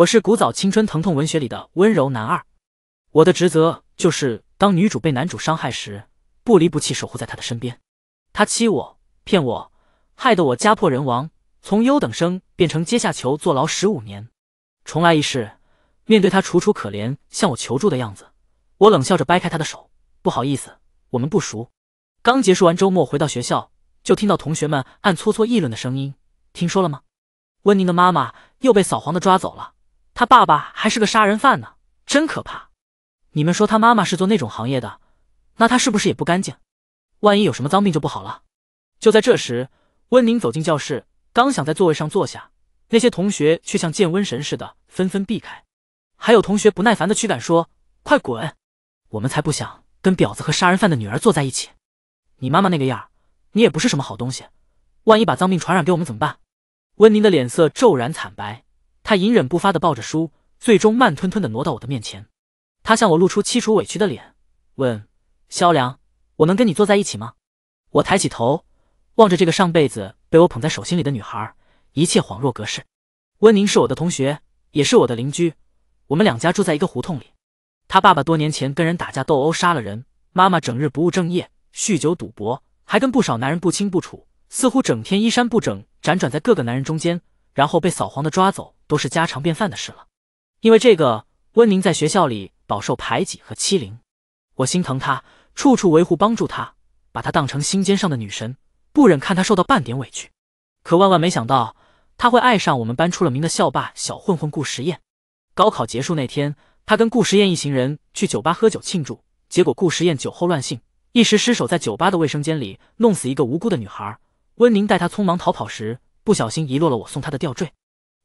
我是古早青春疼痛文学里的温柔男二，我的职责就是当女主被男主伤害时，不离不弃守护在她的身边。他欺我骗我，害得我家破人亡，从优等生变成阶下囚，坐牢十五年。重来一世，面对他楚楚可怜向我求助的样子，我冷笑着掰开他的手。不好意思，我们不熟。刚结束完周末回到学校，就听到同学们暗搓搓议论的声音。听说了吗？温宁的妈妈又被扫黄的抓走了。他爸爸还是个杀人犯呢，真可怕！你们说他妈妈是做那种行业的，那他是不是也不干净？万一有什么脏病就不好了。就在这时，温宁走进教室，刚想在座位上坐下，那些同学却像见瘟神似的纷纷避开，还有同学不耐烦的驱赶说：“快滚！我们才不想跟婊子和杀人犯的女儿坐在一起。你妈妈那个样，你也不是什么好东西，万一把脏病传染给我们怎么办？”温宁的脸色骤然惨白。他隐忍不发的抱着书，最终慢吞吞的挪到我的面前。他向我露出凄楚委屈的脸，问：“萧良，我能跟你坐在一起吗？”我抬起头，望着这个上辈子被我捧在手心里的女孩，一切恍若隔世。温宁是我的同学，也是我的邻居，我们两家住在一个胡同里。她爸爸多年前跟人打架斗殴杀了人，妈妈整日不务正业，酗酒赌博，还跟不少男人不清不楚，似乎整天衣衫不整，辗转在各个男人中间，然后被扫黄的抓走。都是家常便饭的事了，因为这个温宁在学校里饱受排挤和欺凌，我心疼她，处处维护帮助她，把她当成心尖上的女神，不忍看她受到半点委屈。可万万没想到，她会爱上我们班出了名的校霸小混混顾时宴。高考结束那天，她跟顾时宴一行人去酒吧喝酒庆祝，结果顾时宴酒后乱性，一时失手在酒吧的卫生间里弄死一个无辜的女孩。温宁带她匆忙逃跑时，不小心遗落了我送她的吊坠。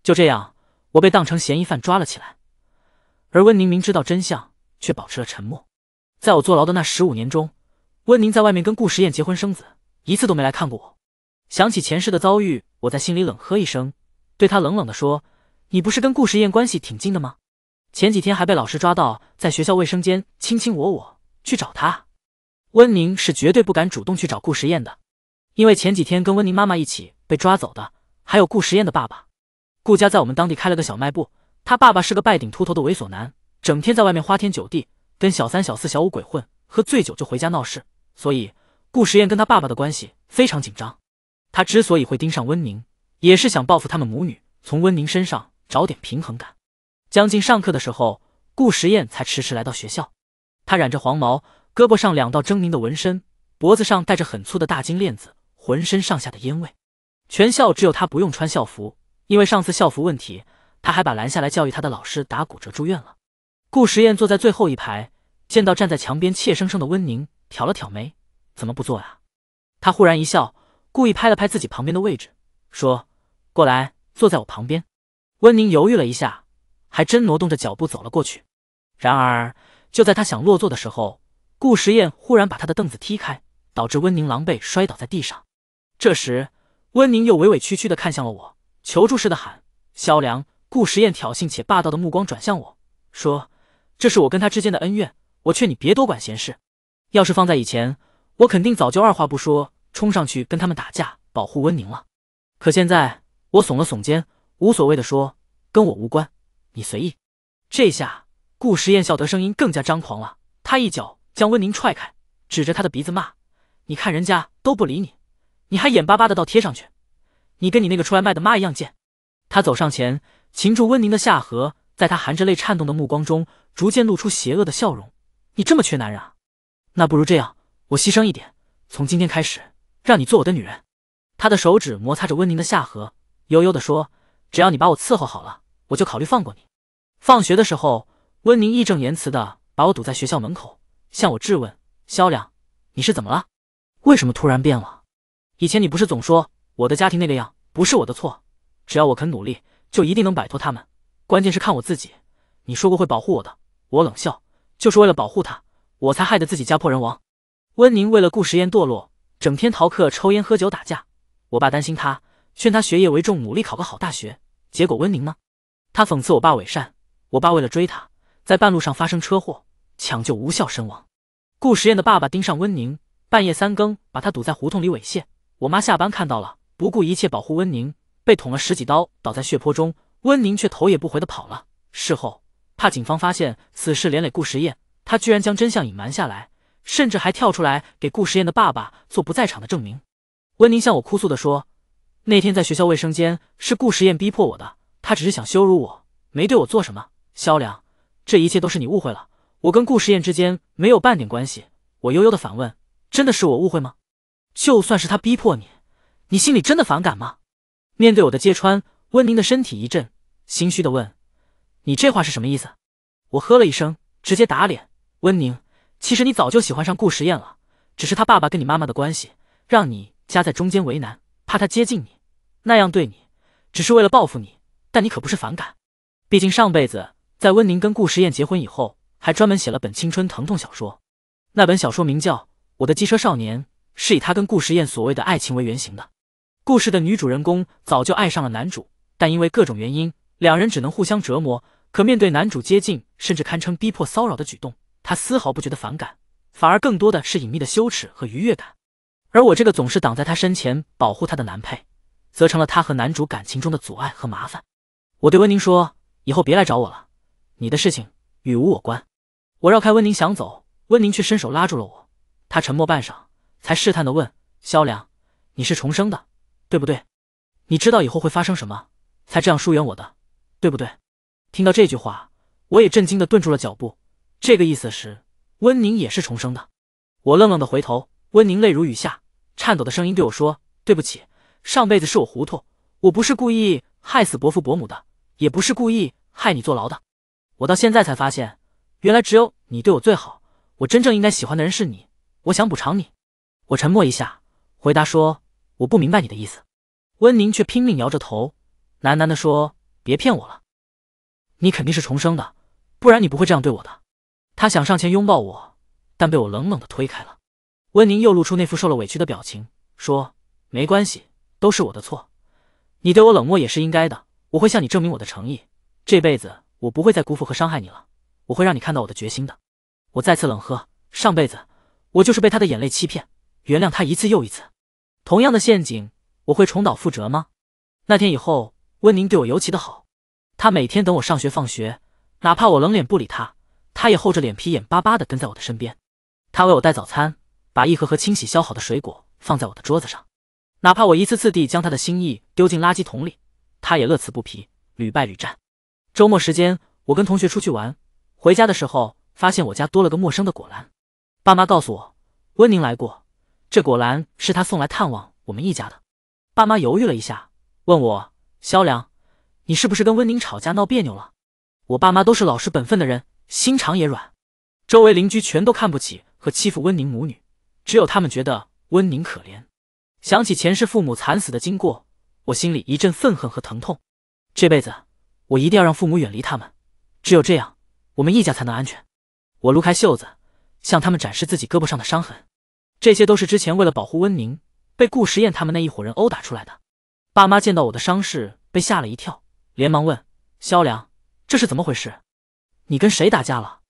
就这样。我被当成嫌疑犯抓了起来，而温宁明知道真相却保持了沉默。在我坐牢的那十五年中，温宁在外面跟顾时宴结婚生子，一次都没来看过我。想起前世的遭遇，我在心里冷喝一声，对他冷冷地说：“你不是跟顾时宴关系挺近的吗？前几天还被老师抓到在学校卫生间卿卿我我，去找他？温宁是绝对不敢主动去找顾时宴的，因为前几天跟温宁妈妈一起被抓走的还有顾时宴的爸爸。”顾家在我们当地开了个小卖部，他爸爸是个拜顶秃头的猥琐男，整天在外面花天酒地，跟小三、小四、小五鬼混，喝醉酒就回家闹事，所以顾时宴跟他爸爸的关系非常紧张。他之所以会盯上温宁，也是想报复他们母女，从温宁身上找点平衡感。将近上课的时候，顾时宴才迟迟来到学校。他染着黄毛，胳膊上两道狰狞的纹身，脖子上戴着很粗的大金链子，浑身上下的烟味。全校只有他不用穿校服。因为上次校服问题，他还把拦下来教育他的老师打骨折住院了。顾时宴坐在最后一排，见到站在墙边怯生生的温宁，挑了挑眉：“怎么不坐呀？”他忽然一笑，故意拍了拍自己旁边的位置，说：“过来，坐在我旁边。”温宁犹豫了一下，还真挪动着脚步走了过去。然而就在他想落座的时候，顾时宴忽然把他的凳子踢开，导致温宁狼狈摔倒在地上。这时，温宁又委委屈屈地看向了我。求助似的喊：“萧良，顾时宴挑衅且霸道的目光转向我，说：‘这是我跟他之间的恩怨，我劝你别多管闲事。’要是放在以前，我肯定早就二话不说冲上去跟他们打架，保护温宁了。可现在，我耸了耸肩，无所谓的说：‘跟我无关，你随意。’这下，顾时宴笑得声音更加张狂了。他一脚将温宁踹开，指着他的鼻子骂：‘你看人家都不理你，你还眼巴巴的倒贴上去。’”你跟你那个出来卖的妈一样贱！他走上前，擒住温宁的下颌，在她含着泪颤动的目光中，逐渐露出邪恶的笑容。你这么缺男人啊？那不如这样，我牺牲一点，从今天开始，让你做我的女人。他的手指摩擦着温宁的下颌，悠悠的说：“只要你把我伺候好了，我就考虑放过你。”放学的时候，温宁义正言辞的把我堵在学校门口，向我质问：“萧亮，你是怎么了？为什么突然变了？以前你不是总说……”我的家庭那个样不是我的错，只要我肯努力，就一定能摆脱他们。关键是看我自己。你说过会保护我的，我冷笑，就是为了保护他，我才害得自己家破人亡。温宁为了顾时宴堕落，整天逃课、抽烟、喝酒、打架。我爸担心他，劝他学业为重，努力考个好大学。结果温宁呢？他讽刺我爸伪善。我爸为了追他，在半路上发生车祸，抢救无效身亡。顾时宴的爸爸盯上温宁，半夜三更把他堵在胡同里猥亵。我妈下班看到了。不顾一切保护温宁，被捅了十几刀，倒在血泊中。温宁却头也不回的跑了。事后怕警方发现此事连累顾时彦，他居然将真相隐瞒下来，甚至还跳出来给顾时彦的爸爸做不在场的证明。温宁向我哭诉的说：“那天在学校卫生间是顾时彦逼迫我的，他只是想羞辱我，没对我做什么。”萧良，这一切都是你误会了，我跟顾时彦之间没有半点关系。我悠悠的反问：“真的是我误会吗？就算是他逼迫你。”你心里真的反感吗？面对我的揭穿，温宁的身体一震，心虚的问：“你这话是什么意思？”我呵了一声，直接打脸：“温宁，其实你早就喜欢上顾时宴了，只是他爸爸跟你妈妈的关系，让你夹在中间为难，怕他接近你，那样对你，只是为了报复你。但你可不是反感，毕竟上辈子在温宁跟顾时宴结婚以后，还专门写了本青春疼痛小说，那本小说名叫《我的机车少年》，是以他跟顾时宴所谓的爱情为原型的。”故事的女主人公早就爱上了男主，但因为各种原因，两人只能互相折磨。可面对男主接近，甚至堪称逼迫骚扰的举动，她丝毫不觉得反感，反而更多的是隐秘的羞耻和愉悦感。而我这个总是挡在她身前保护她的男配，则成了她和男主感情中的阻碍和麻烦。我对温宁说：“以后别来找我了，你的事情与无我关。”我绕开温宁想走，温宁却伸手拉住了我。他沉默半晌，才试探地问：“萧良，你是重生的？”对不对？你知道以后会发生什么，才这样疏远我的，对不对？听到这句话，我也震惊的顿住了脚步。这个意思是温宁也是重生的？我愣愣的回头，温宁泪如雨下，颤抖的声音对我说：“对不起，上辈子是我糊涂，我不是故意害死伯父伯母的，也不是故意害你坐牢的。我到现在才发现，原来只有你对我最好，我真正应该喜欢的人是你。我想补偿你。”我沉默一下，回答说。我不明白你的意思，温宁却拼命摇着头，喃喃的说：“别骗我了，你肯定是重生的，不然你不会这样对我的。”他想上前拥抱我，但被我冷冷的推开了。温宁又露出那副受了委屈的表情，说：“没关系，都是我的错，你对我冷漠也是应该的。我会向你证明我的诚意，这辈子我不会再辜负和伤害你了，我会让你看到我的决心的。”我再次冷喝：“上辈子我就是被他的眼泪欺骗，原谅他一次又一次。”同样的陷阱，我会重蹈覆辙吗？那天以后，温宁对我尤其的好，他每天等我上学放学，哪怕我冷脸不理他，他也厚着脸皮眼巴巴的跟在我的身边。他为我带早餐，把一盒盒清洗削好的水果放在我的桌子上，哪怕我一次次地将他的心意丢进垃圾桶里，他也乐此不疲，屡败屡战。周末时间，我跟同学出去玩，回家的时候发现我家多了个陌生的果篮，爸妈告诉我，温宁来过。这果然是他送来探望我们一家的。爸妈犹豫了一下，问我：“萧良，你是不是跟温宁吵架闹别扭了？”我爸妈都是老实本分的人，心肠也软。周围邻居全都看不起和欺负温宁母女，只有他们觉得温宁可怜。想起前世父母惨死的经过，我心里一阵愤恨和疼痛。这辈子，我一定要让父母远离他们，只有这样，我们一家才能安全。我撸开袖子，向他们展示自己胳膊上的伤痕。这些都是之前为了保护温宁，被顾时宴他们那一伙人殴打出来的。爸妈见到我的伤势，被吓了一跳，连忙问萧良：“这是怎么回事？你跟谁打架了？”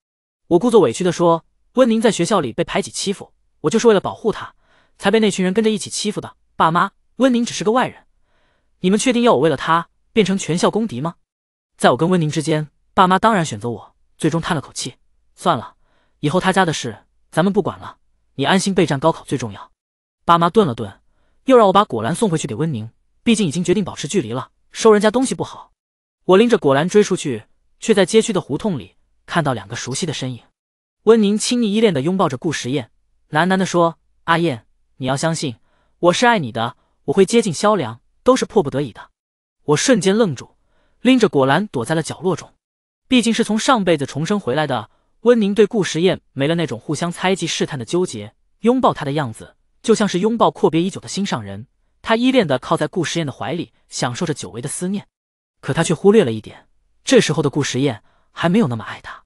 我故作委屈地说：“温宁在学校里被排挤欺负，我就是为了保护他，才被那群人跟着一起欺负的。”爸妈，温宁只是个外人，你们确定要我为了他变成全校公敌吗？在我跟温宁之间，爸妈当然选择我。最终叹了口气：“算了，以后他家的事咱们不管了。”你安心备战高考最重要。爸妈顿了顿，又让我把果篮送回去给温宁，毕竟已经决定保持距离了，收人家东西不好。我拎着果篮追出去，却在街区的胡同里看到两个熟悉的身影。温宁亲密依恋地拥抱着顾时宴，喃喃地说：“阿燕，你要相信，我是爱你的，我会接近萧良，都是迫不得已的。”我瞬间愣住，拎着果篮躲在了角落中。毕竟是从上辈子重生回来的。温宁对顾时宴没了那种互相猜忌、试探的纠结，拥抱他的样子就像是拥抱阔别已久的心上人，他依恋的靠在顾时宴的怀里，享受着久违的思念。可他却忽略了一点，这时候的顾时宴还没有那么爱他，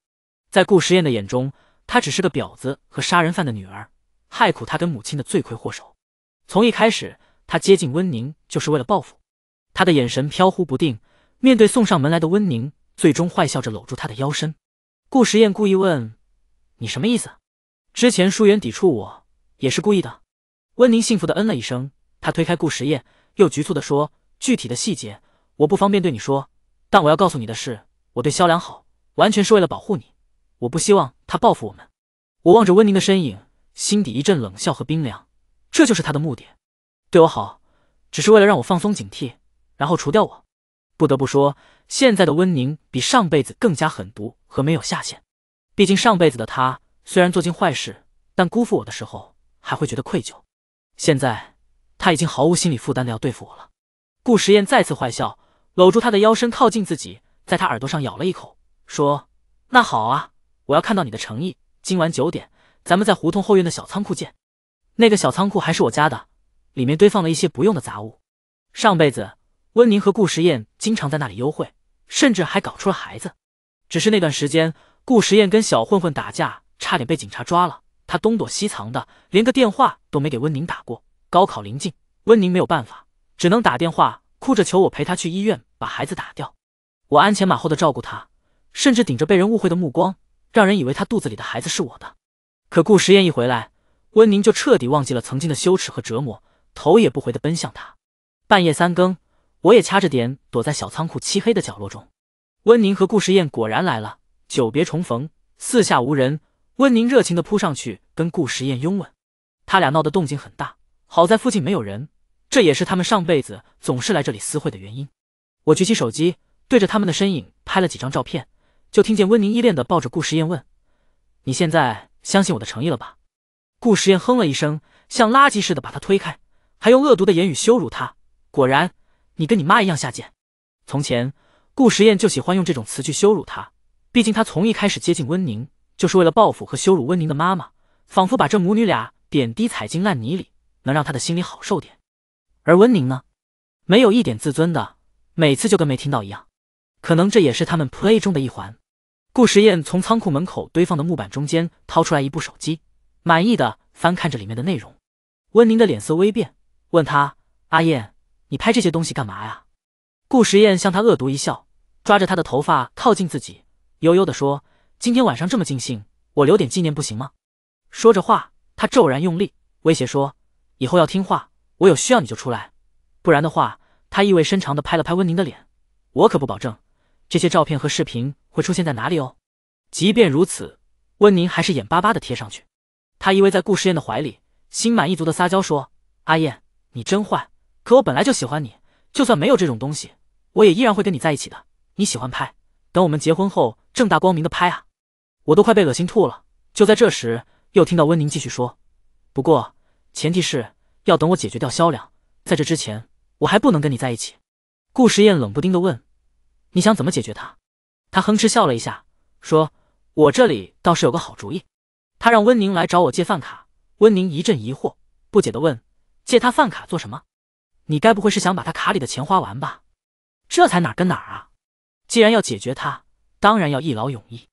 在顾时宴的眼中，他只是个婊子和杀人犯的女儿，害苦他跟母亲的罪魁祸首。从一开始，他接近温宁就是为了报复，他的眼神飘忽不定，面对送上门来的温宁，最终坏笑着搂住他的腰身。顾时宴故意问：“你什么意思？之前疏远抵触我也是故意的。”温宁幸福的嗯了一声，他推开顾时宴，又局促地说：“具体的细节我不方便对你说，但我要告诉你的是，我对萧良好，完全是为了保护你，我不希望他报复我们。”我望着温宁的身影，心底一阵冷笑和冰凉，这就是他的目的，对我好，只是为了让我放松警惕，然后除掉我。不得不说，现在的温宁比上辈子更加狠毒和没有下限。毕竟上辈子的他虽然做尽坏事，但辜负我的时候还会觉得愧疚。现在他已经毫无心理负担的要对付我了。顾时宴再次坏笑，搂住他的腰身靠近自己，在他耳朵上咬了一口，说：“那好啊，我要看到你的诚意。今晚九点，咱们在胡同后院的小仓库见。那个小仓库还是我家的，里面堆放了一些不用的杂物。上辈子。”温宁和顾时宴经常在那里幽会，甚至还搞出了孩子。只是那段时间，顾时宴跟小混混打架，差点被警察抓了。他东躲西藏的，连个电话都没给温宁打过。高考临近，温宁没有办法，只能打电话哭着求我陪她去医院把孩子打掉。我鞍前马后的照顾她，甚至顶着被人误会的目光，让人以为她肚子里的孩子是我的。可顾时宴一回来，温宁就彻底忘记了曾经的羞耻和折磨，头也不回的奔向他。半夜三更。我也掐着点躲在小仓库漆黑的角落中。温宁和顾时宴果然来了，久别重逢，四下无人，温宁热情的扑上去跟顾时宴拥吻，他俩闹的动静很大，好在附近没有人，这也是他们上辈子总是来这里私会的原因。我举起手机对着他们的身影拍了几张照片，就听见温宁依恋的抱着顾时宴问：“你现在相信我的诚意了吧？”顾时宴哼了一声，像垃圾似的把他推开，还用恶毒的言语羞辱他。果然。你跟你妈一样下贱。从前，顾时宴就喜欢用这种词去羞辱她。毕竟他从一开始接近温宁，就是为了报复和羞辱温宁的妈妈，仿佛把这母女俩贬低踩进烂泥里，能让他的心里好受点。而温宁呢，没有一点自尊的，每次就跟没听到一样。可能这也是他们 play 中的一环。顾时宴从仓库门口堆放的木板中间掏出来一部手机，满意的翻看着里面的内容。温宁的脸色微变，问他：“阿燕，你拍这些东西干嘛呀？顾时宴向他恶毒一笑，抓着他的头发靠近自己，悠悠的说：“今天晚上这么尽兴，我留点纪念不行吗？”说着话，他骤然用力，威胁说：“以后要听话，我有需要你就出来，不然的话……”他意味深长的拍了拍温宁的脸：“我可不保证这些照片和视频会出现在哪里哦。”即便如此，温宁还是眼巴巴的贴上去。他依偎在顾时宴的怀里，心满意足的撒娇说：“阿燕，你真坏。”可我本来就喜欢你，就算没有这种东西，我也依然会跟你在一起的。你喜欢拍，等我们结婚后正大光明的拍啊！我都快被恶心吐了。就在这时，又听到温宁继续说：“不过前提是，要等我解决掉萧良，在这之前我还不能跟你在一起。”顾时宴冷不丁的问：“你想怎么解决他？”他哼哧笑了一下，说：“我这里倒是有个好主意。”他让温宁来找我借饭卡。温宁一阵疑惑，不解的问：“借他饭卡做什么？”你该不会是想把他卡里的钱花完吧？这才哪儿跟哪儿啊！既然要解决他，当然要一劳永逸。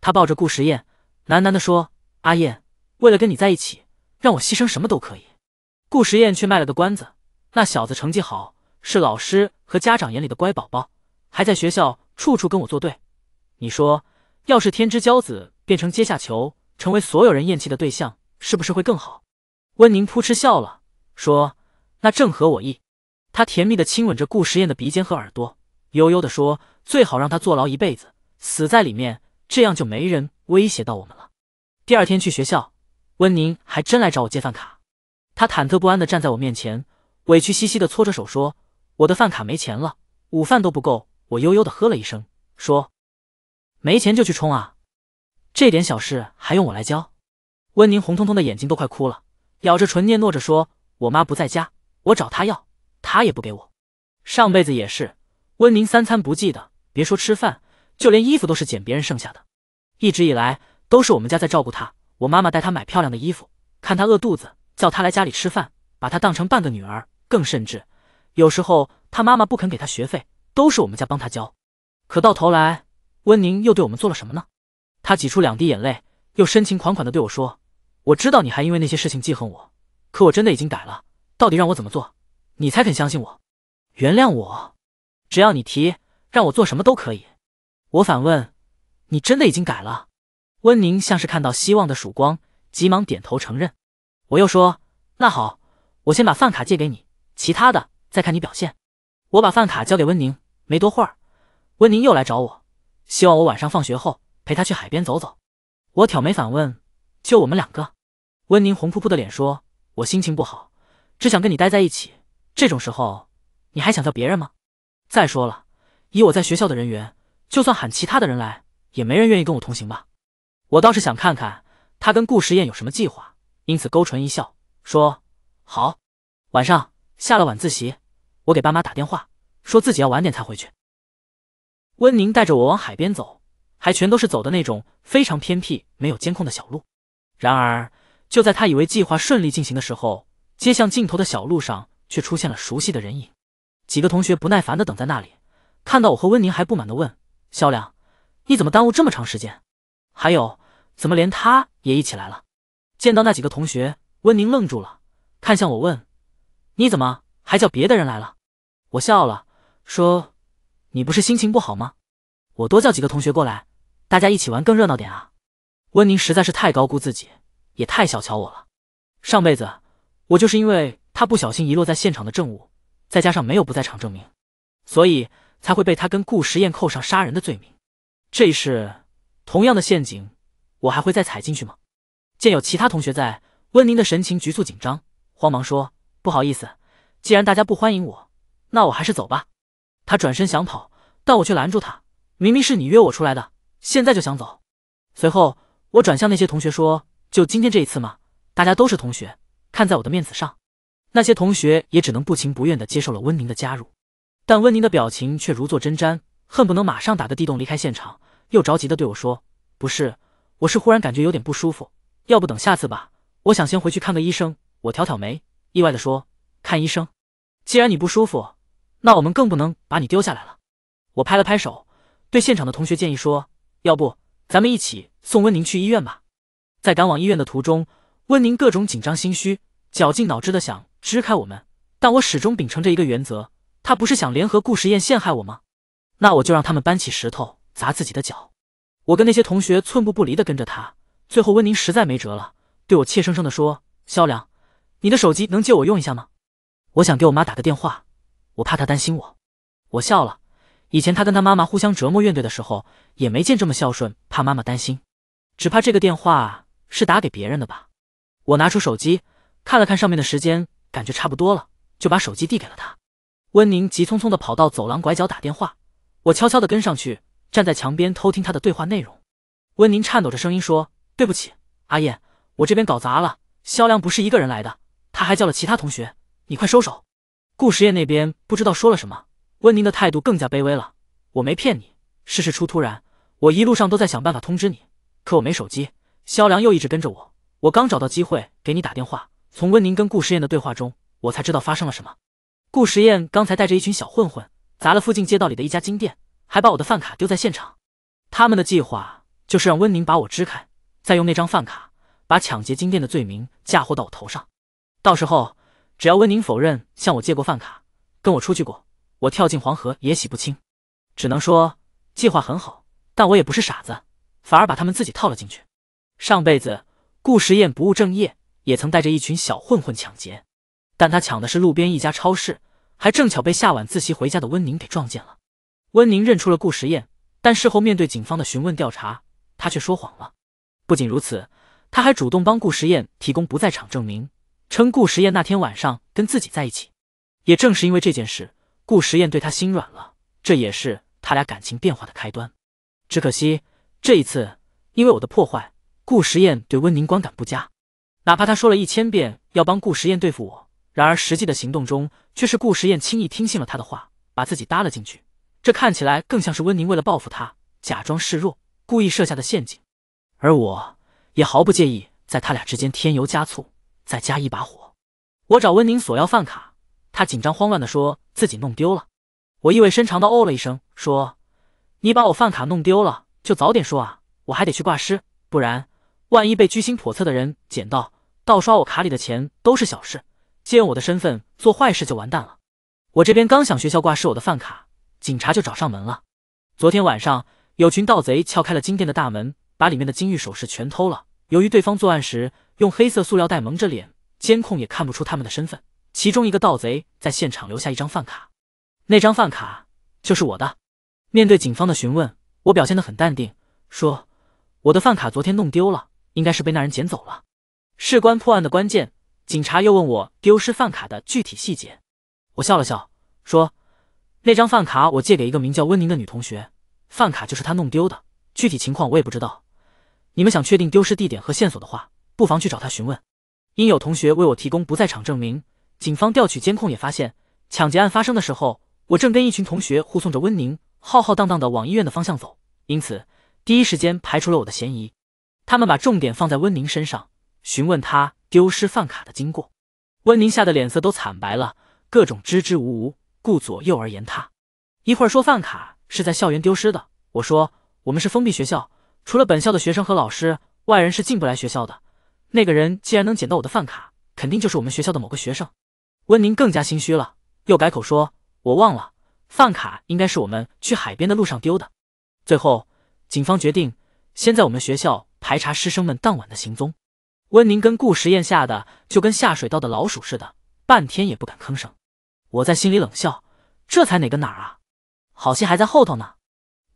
他抱着顾时宴，喃喃地说：“阿燕，为了跟你在一起，让我牺牲什么都可以。”顾时宴却卖了个关子：“那小子成绩好，是老师和家长眼里的乖宝宝，还在学校处处跟我作对。你说，要是天之骄子变成阶下囚，成为所有人厌弃的对象，是不是会更好？”温宁扑哧笑了，说。那正合我意，他甜蜜的亲吻着顾时宴的鼻尖和耳朵，悠悠的说：“最好让他坐牢一辈子，死在里面，这样就没人威胁到我们了。”第二天去学校，温宁还真来找我借饭卡。他忐忑不安的站在我面前，委屈兮兮的搓着手说：“我的饭卡没钱了，午饭都不够。”我悠悠的喝了一声说：“没钱就去充啊，这点小事还用我来教？”温宁红彤彤的眼睛都快哭了，咬着唇嗫嚅着说：“我妈不在家。”我找他要，他也不给我。上辈子也是，温宁三餐不记的，别说吃饭，就连衣服都是捡别人剩下的。一直以来都是我们家在照顾他，我妈妈带他买漂亮的衣服，看他饿肚子，叫他来家里吃饭，把他当成半个女儿。更甚至，有时候他妈妈不肯给他学费，都是我们家帮他交。可到头来，温宁又对我们做了什么呢？他挤出两滴眼泪，又深情款款的对我说：“我知道你还因为那些事情记恨我，可我真的已经改了。”到底让我怎么做，你才肯相信我，原谅我？只要你提，让我做什么都可以。我反问：“你真的已经改了？”温宁像是看到希望的曙光，急忙点头承认。我又说：“那好，我先把饭卡借给你，其他的再看你表现。”我把饭卡交给温宁，没多会儿，温宁又来找我，希望我晚上放学后陪她去海边走走。我挑眉反问：“就我们两个？”温宁红扑扑的脸说：“我心情不好。”只想跟你待在一起，这种时候，你还想叫别人吗？再说了，以我在学校的人缘，就算喊其他的人来，也没人愿意跟我同行吧。我倒是想看看他跟顾时宴有什么计划，因此勾唇一笑，说：“好，晚上下了晚自习，我给爸妈打电话，说自己要晚点才回去。”温宁带着我往海边走，还全都是走的那种非常偏僻、没有监控的小路。然而，就在他以为计划顺利进行的时候，街巷尽头的小路上，却出现了熟悉的人影。几个同学不耐烦的等在那里，看到我和温宁，还不满的问：“肖亮，你怎么耽误这么长时间？还有，怎么连他也一起来了？”见到那几个同学，温宁愣住了，看向我问：“你怎么还叫别的人来了？”我笑了，说：“你不是心情不好吗？我多叫几个同学过来，大家一起玩更热闹点啊。”温宁实在是太高估自己，也太小瞧我了。上辈子。我就是因为他不小心遗落在现场的证物，再加上没有不在场证明，所以才会被他跟顾时宴扣上杀人的罪名。这一世，同样的陷阱，我还会再踩进去吗？见有其他同学在，温宁的神情局促紧张，慌忙说：“不好意思，既然大家不欢迎我，那我还是走吧。”他转身想跑，但我却拦住他。明明是你约我出来的，现在就想走？随后，我转向那些同学说：“就今天这一次嘛，大家都是同学。”看在我的面子上，那些同学也只能不情不愿地接受了温宁的加入。但温宁的表情却如坐针毡，恨不能马上打个地洞离开现场，又着急地对我说：“不是，我是忽然感觉有点不舒服，要不等下次吧？我想先回去看个医生。”我挑挑眉，意外地说：“看医生？既然你不舒服，那我们更不能把你丢下来了。”我拍了拍手，对现场的同学建议说：“要不咱们一起送温宁去医院吧？”在赶往医院的途中，温宁各种紧张、心虚。绞尽脑汁的想支开我们，但我始终秉承着一个原则：他不是想联合顾时宴陷害我吗？那我就让他们搬起石头砸自己的脚。我跟那些同学寸步不离的跟着他，最后温宁实在没辙了，对我怯生生的说：“萧良，你的手机能借我用一下吗？我想给我妈打个电话，我怕她担心我。”我笑了，以前他跟他妈妈互相折磨怨怼的时候，也没见这么孝顺，怕妈妈担心，只怕这个电话是打给别人的吧？我拿出手机。看了看上面的时间，感觉差不多了，就把手机递给了他。温宁急匆匆地跑到走廊拐角打电话，我悄悄地跟上去，站在墙边偷听他的对话内容。温宁颤抖着声音说：“对不起，阿燕，我这边搞砸了。萧良不是一个人来的，他还叫了其他同学。你快收手！”顾时夜那边不知道说了什么，温宁的态度更加卑微了。我没骗你，事事出突然，我一路上都在想办法通知你，可我没手机，萧良又一直跟着我，我刚找到机会给你打电话。从温宁跟顾时宴的对话中，我才知道发生了什么。顾时宴刚才带着一群小混混砸了附近街道里的一家金店，还把我的饭卡丢在现场。他们的计划就是让温宁把我支开，再用那张饭卡把抢劫金店的罪名嫁祸到我头上。到时候，只要温宁否认向我借过饭卡，跟我出去过，我跳进黄河也洗不清。只能说计划很好，但我也不是傻子，反而把他们自己套了进去。上辈子顾时宴不务正业。也曾带着一群小混混抢劫，但他抢的是路边一家超市，还正巧被下晚自习回家的温宁给撞见了。温宁认出了顾时彦，但事后面对警方的询问调查，他却说谎了。不仅如此，他还主动帮顾时彦提供不在场证明，称顾时彦那天晚上跟自己在一起。也正是因为这件事，顾时彦对他心软了，这也是他俩感情变化的开端。只可惜这一次，因为我的破坏，顾时彦对温宁观感不佳。哪怕他说了一千遍要帮顾时宴对付我，然而实际的行动中却是顾时宴轻易听信了他的话，把自己搭了进去。这看起来更像是温宁为了报复他，假装示弱，故意设下的陷阱。而我也毫不介意在他俩之间添油加醋，再加一把火。我找温宁索要饭卡，他紧张慌乱地说自己弄丢了。我意味深长地哦了一声，说：“你把我饭卡弄丢了，就早点说啊，我还得去挂失，不然万一被居心叵测的人捡到。”盗刷我卡里的钱都是小事，借用我的身份做坏事就完蛋了。我这边刚想学校挂失我的饭卡，警察就找上门了。昨天晚上有群盗贼撬开了金店的大门，把里面的金玉首饰全偷了。由于对方作案时用黑色塑料袋蒙着脸，监控也看不出他们的身份。其中一个盗贼在现场留下一张饭卡，那张饭卡就是我的。面对警方的询问，我表现得很淡定，说我的饭卡昨天弄丢了，应该是被那人捡走了。事关破案的关键，警察又问我丢失饭卡的具体细节。我笑了笑，说：“那张饭卡我借给一个名叫温宁的女同学，饭卡就是她弄丢的。具体情况我也不知道。你们想确定丢失地点和线索的话，不妨去找她询问。因有同学为我提供不在场证明，警方调取监控也发现，抢劫案发生的时候，我正跟一群同学护送着温宁，浩浩荡荡的往医院的方向走。因此，第一时间排除了我的嫌疑。他们把重点放在温宁身上。”询问他丢失饭卡的经过，温宁吓得脸色都惨白了，各种支支吾吾，顾左右而言他。一会儿说饭卡是在校园丢失的，我说我们是封闭学校，除了本校的学生和老师，外人是进不来学校的。那个人既然能捡到我的饭卡，肯定就是我们学校的某个学生。温宁更加心虚了，又改口说：“我忘了，饭卡应该是我们去海边的路上丢的。”最后，警方决定先在我们学校排查师生们当晚的行踪。温宁跟顾时宴吓得就跟下水道的老鼠似的，半天也不敢吭声。我在心里冷笑，这才哪个哪儿啊，好戏还在后头呢。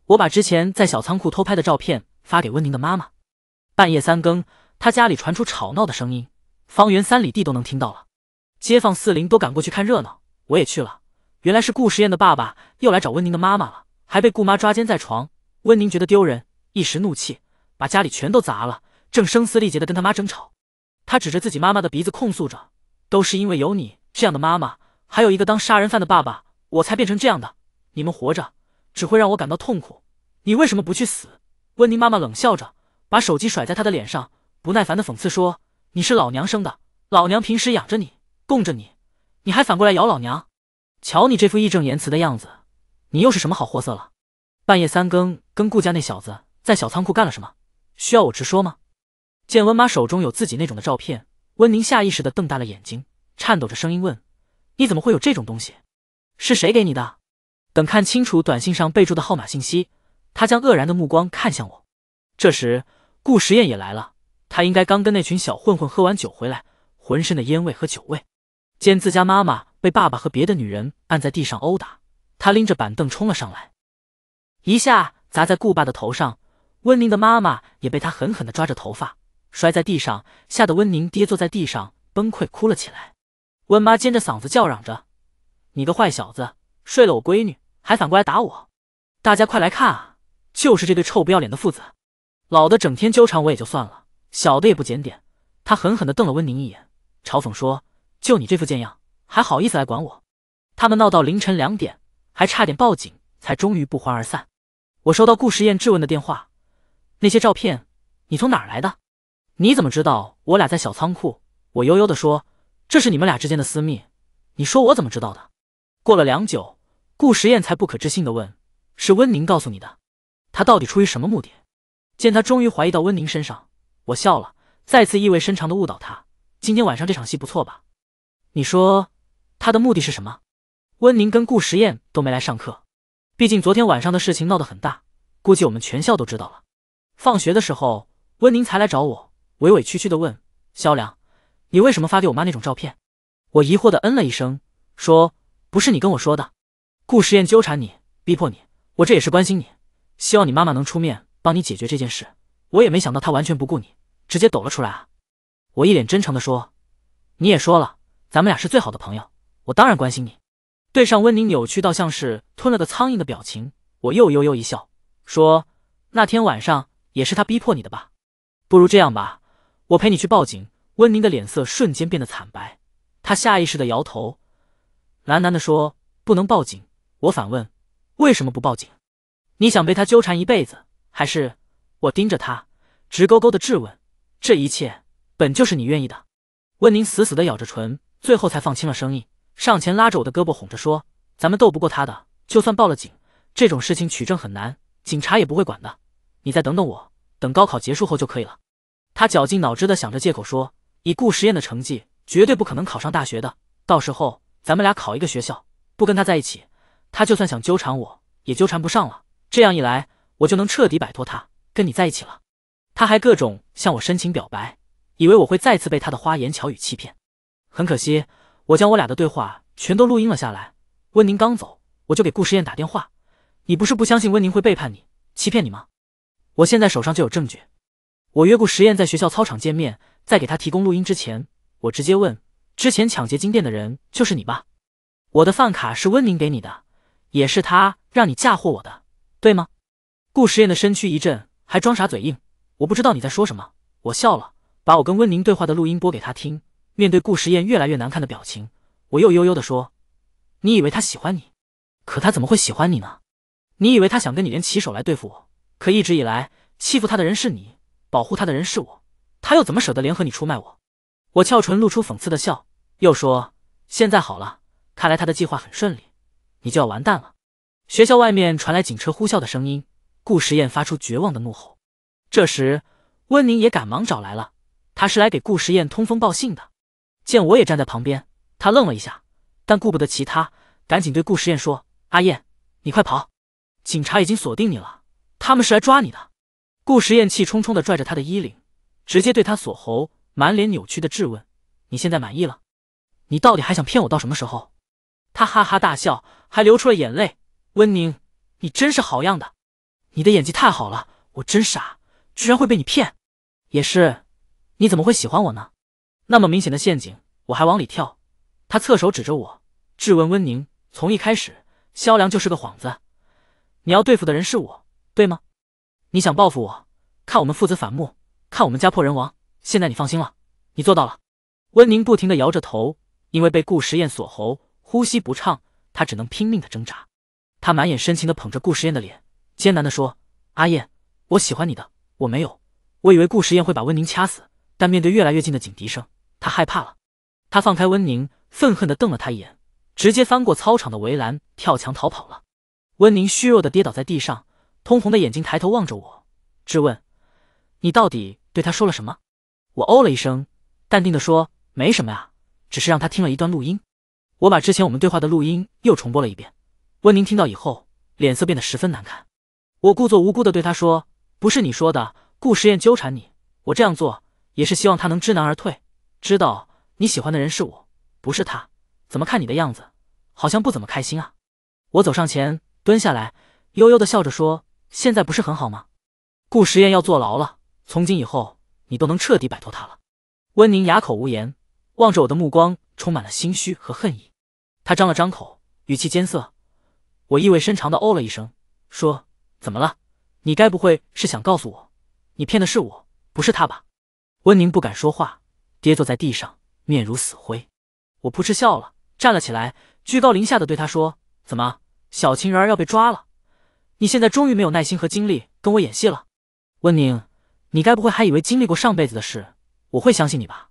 我把之前在小仓库偷拍的照片发给温宁的妈妈。半夜三更，他家里传出吵闹的声音，方圆三里地都能听到了。街坊四邻都赶过去看热闹，我也去了。原来是顾时宴的爸爸又来找温宁的妈妈了，还被顾妈抓奸在床。温宁觉得丢人，一时怒气，把家里全都砸了。正声嘶力竭的跟他妈争吵，他指着自己妈妈的鼻子控诉着：“都是因为有你这样的妈妈，还有一个当杀人犯的爸爸，我才变成这样的。你们活着只会让我感到痛苦。你为什么不去死？”温妮妈妈冷笑着，把手机甩在他的脸上，不耐烦的讽刺说：“你是老娘生的，老娘平时养着你，供着你，你还反过来咬老娘？瞧你这副义正言辞的样子，你又是什么好货色了？半夜三更跟顾家那小子在小仓库干了什么？需要我直说吗？”见温妈手中有自己那种的照片，温宁下意识的瞪大了眼睛，颤抖着声音问：“你怎么会有这种东西？是谁给你的？”等看清楚短信上备注的号码信息，他将愕然的目光看向我。这时，顾时宴也来了，他应该刚跟那群小混混喝完酒回来，浑身的烟味和酒味。见自家妈妈被爸爸和别的女人按在地上殴打，他拎着板凳冲了上来，一下砸在顾爸的头上。温宁的妈妈也被他狠狠地抓着头发。摔在地上，吓得温宁跌坐在地上，崩溃哭了起来。温妈尖着嗓子叫嚷着：“你个坏小子，睡了我闺女，还反过来打我！”大家快来看啊！就是这对臭不要脸的父子，老的整天纠缠我也就算了，小的也不检点。他狠狠地瞪了温宁一眼，嘲讽说：“就你这副贱样，还好意思来管我？”他们闹到凌晨两点，还差点报警，才终于不欢而散。我收到顾时宴质问的电话：“那些照片你从哪儿来的？”你怎么知道我俩在小仓库？我悠悠地说：“这是你们俩之间的私密。”你说我怎么知道的？过了良久，顾时宴才不可置信地问：“是温宁告诉你的？他到底出于什么目的？”见他终于怀疑到温宁身上，我笑了，再次意味深长地误导他：“今天晚上这场戏不错吧？你说他的目的是什么？”温宁跟顾时宴都没来上课，毕竟昨天晚上的事情闹得很大，估计我们全校都知道了。放学的时候，温宁才来找我。委委屈屈的问萧良：“你为什么发给我妈那种照片？”我疑惑的嗯了一声，说：“不是你跟我说的，顾时宴纠缠你，逼迫你，我这也是关心你，希望你妈妈能出面帮你解决这件事。我也没想到她完全不顾你，直接抖了出来啊！”我一脸真诚的说：“你也说了，咱们俩是最好的朋友，我当然关心你。”对上温宁扭曲到像是吞了个苍蝇的表情，我又悠悠一笑说：“那天晚上也是他逼迫你的吧？不如这样吧。”我陪你去报警。温宁的脸色瞬间变得惨白，他下意识的摇头，喃喃地说：“不能报警。”我反问：“为什么不报警？”你想被他纠缠一辈子，还是我盯着他，直勾勾的质问：“这一切本就是你愿意的。”温宁死死的咬着唇，最后才放轻了声音，上前拉着我的胳膊，哄着说：“咱们斗不过他的，就算报了警，这种事情取证很难，警察也不会管的。你再等等我，等高考结束后就可以了。”他绞尽脑汁的想着借口说：“以顾时验的成绩，绝对不可能考上大学的。到时候咱们俩考一个学校，不跟他在一起，他就算想纠缠我，也纠缠不上了。这样一来，我就能彻底摆脱他，跟你在一起了。”他还各种向我深情表白，以为我会再次被他的花言巧语欺骗。很可惜，我将我俩的对话全都录音了下来。温宁刚走，我就给顾时验打电话：“你不是不相信温宁会背叛你、欺骗你吗？我现在手上就有证据。”我约顾时宴在学校操场见面，在给他提供录音之前，我直接问：“之前抢劫金店的人就是你吧？我的饭卡是温宁给你的，也是他让你嫁祸我的，对吗？”顾时宴的身躯一震，还装傻嘴硬。我不知道你在说什么，我笑了，把我跟温宁对话的录音播给他听。面对顾时宴越来越难看的表情，我又悠悠的说：“你以为他喜欢你？可他怎么会喜欢你呢？你以为他想跟你联起手来对付我？可一直以来欺负他的人是你。”保护他的人是我，他又怎么舍得联合你出卖我？我翘唇露出讽刺的笑，又说：“现在好了，看来他的计划很顺利，你就要完蛋了。”学校外面传来警车呼啸的声音，顾时宴发出绝望的怒吼。这时，温宁也赶忙找来了，他是来给顾时宴通风报信的。见我也站在旁边，他愣了一下，但顾不得其他，赶紧对顾时宴说：“阿燕，你快跑，警察已经锁定你了，他们是来抓你的。”顾时宴气冲冲地拽着他的衣领，直接对他锁喉，满脸扭曲地质问：“你现在满意了？你到底还想骗我到什么时候？”他哈哈大笑，还流出了眼泪。温宁，你真是好样的，你的演技太好了，我真傻，居然会被你骗。也是，你怎么会喜欢我呢？那么明显的陷阱，我还往里跳。他侧手指着我，质问温宁：“从一开始，萧良就是个幌子，你要对付的人是我，对吗？”你想报复我，看我们父子反目，看我们家破人亡。现在你放心了，你做到了。温宁不停地摇着头，因为被顾时宴锁喉，呼吸不畅，他只能拼命地挣扎。他满眼深情地捧着顾时宴的脸，艰难地说：“阿燕，我喜欢你的。我没有，我以为顾时宴会把温宁掐死，但面对越来越近的警笛声，他害怕了。他放开温宁，愤恨地瞪了他一眼，直接翻过操场的围栏，跳墙逃跑了。温宁虚弱地跌倒在地上。”通红的眼睛抬头望着我，质问：“你到底对他说了什么？”我哦了一声，淡定的说：“没什么啊，只是让他听了一段录音。”我把之前我们对话的录音又重播了一遍。温宁听到以后，脸色变得十分难看。我故作无辜的对他说：“不是你说的，顾时宴纠缠你，我这样做也是希望他能知难而退，知道你喜欢的人是我，不是他。”怎么看你的样子，好像不怎么开心啊？我走上前，蹲下来，悠悠的笑着说。现在不是很好吗？顾时宴要坐牢了，从今以后你都能彻底摆脱他了。温宁哑口无言，望着我的目光充满了心虚和恨意。他张了张口，语气艰涩。我意味深长的哦了一声，说：“怎么了？你该不会是想告诉我，你骗的是我，不是他吧？”温宁不敢说话，跌坐在地上，面如死灰。我扑哧笑了，站了起来，居高临下的对他说：“怎么，小情人要被抓了？”你现在终于没有耐心和精力跟我演戏了，温宁，你该不会还以为经历过上辈子的事，我会相信你吧？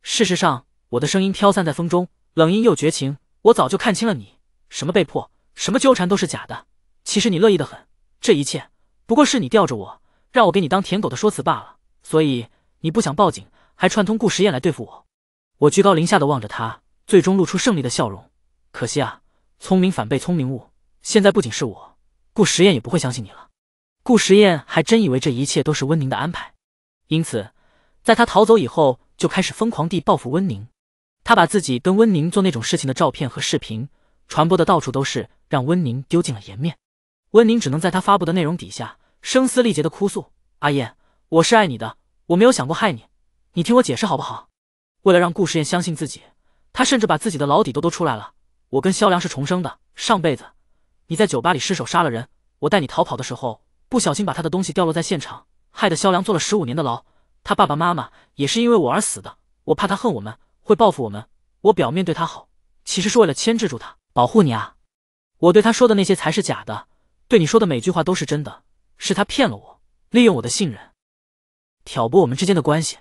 事实上，我的声音飘散在风中，冷硬又绝情。我早就看清了你，什么被迫，什么纠缠都是假的。其实你乐意得很，这一切不过是你吊着我，让我给你当舔狗的说辞罢了。所以你不想报警，还串通顾时宴来对付我。我居高临下的望着他，最终露出胜利的笑容。可惜啊，聪明反被聪明误。现在不仅是我。顾时宴也不会相信你了。顾时宴还真以为这一切都是温宁的安排，因此在他逃走以后，就开始疯狂地报复温宁。他把自己跟温宁做那种事情的照片和视频传播的到处都是，让温宁丢尽了颜面。温宁只能在他发布的内容底下声嘶力竭的哭诉：“阿燕，我是爱你的，我没有想过害你，你听我解释好不好？”为了让顾时宴相信自己，他甚至把自己的老底都都出来了：“我跟萧良是重生的，上辈子。”你在酒吧里失手杀了人，我带你逃跑的时候不小心把他的东西掉落在现场，害得萧良坐了十五年的牢。他爸爸妈妈也是因为我而死的。我怕他恨我们，会报复我们。我表面对他好，其实是为了牵制住他，保护你啊。我对他说的那些才是假的，对你说的每句话都是真的。是他骗了我，利用我的信任，挑拨我们之间的关系。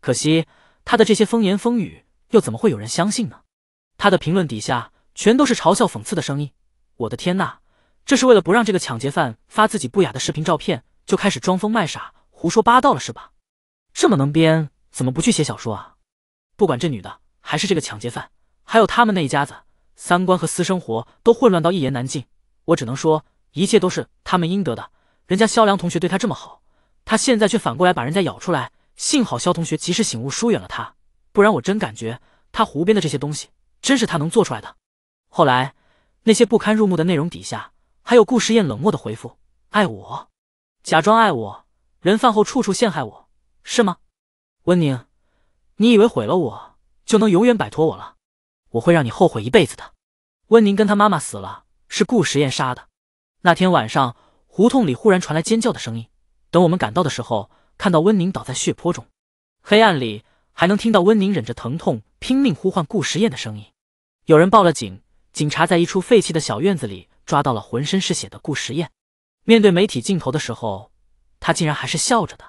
可惜他的这些风言风语又怎么会有人相信呢？他的评论底下全都是嘲笑、讽刺的声音。我的天呐，这是为了不让这个抢劫犯发自己不雅的视频照片，就开始装疯卖傻、胡说八道了是吧？这么能编，怎么不去写小说啊？不管这女的，还是这个抢劫犯，还有他们那一家子，三观和私生活都混乱到一言难尽。我只能说，一切都是他们应得的。人家肖良同学对他这么好，他现在却反过来把人家咬出来。幸好肖同学及时醒悟，疏远了他，不然我真感觉他胡编的这些东西，真是他能做出来的。后来。那些不堪入目的内容底下，还有顾时宴冷漠的回复：“爱我，假装爱我，人饭后处处陷害我，是吗？”温宁，你以为毁了我就能永远摆脱我了？我会让你后悔一辈子的。温宁跟他妈妈死了，是顾时宴杀的。那天晚上，胡同里忽然传来尖叫的声音。等我们赶到的时候，看到温宁倒在血泊中，黑暗里还能听到温宁忍着疼痛拼命呼唤顾时宴的声音。有人报了警。警察在一处废弃的小院子里抓到了浑身是血的顾时宴。面对媒体镜头的时候，他竟然还是笑着的。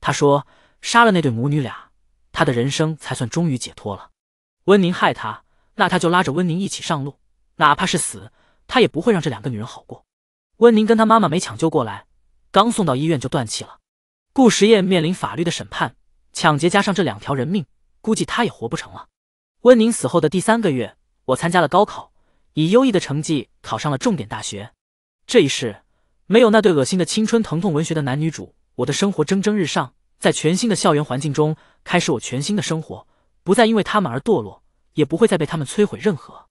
他说：“杀了那对母女俩，他的人生才算终于解脱了。温宁害他，那他就拉着温宁一起上路，哪怕是死，他也不会让这两个女人好过。”温宁跟他妈妈没抢救过来，刚送到医院就断气了。顾时宴面临法律的审判，抢劫加上这两条人命，估计他也活不成了。温宁死后的第三个月，我参加了高考。以优异的成绩考上了重点大学，这一世没有那对恶心的青春疼痛文学的男女主，我的生活蒸蒸日上，在全新的校园环境中开始我全新的生活，不再因为他们而堕落，也不会再被他们摧毁任何。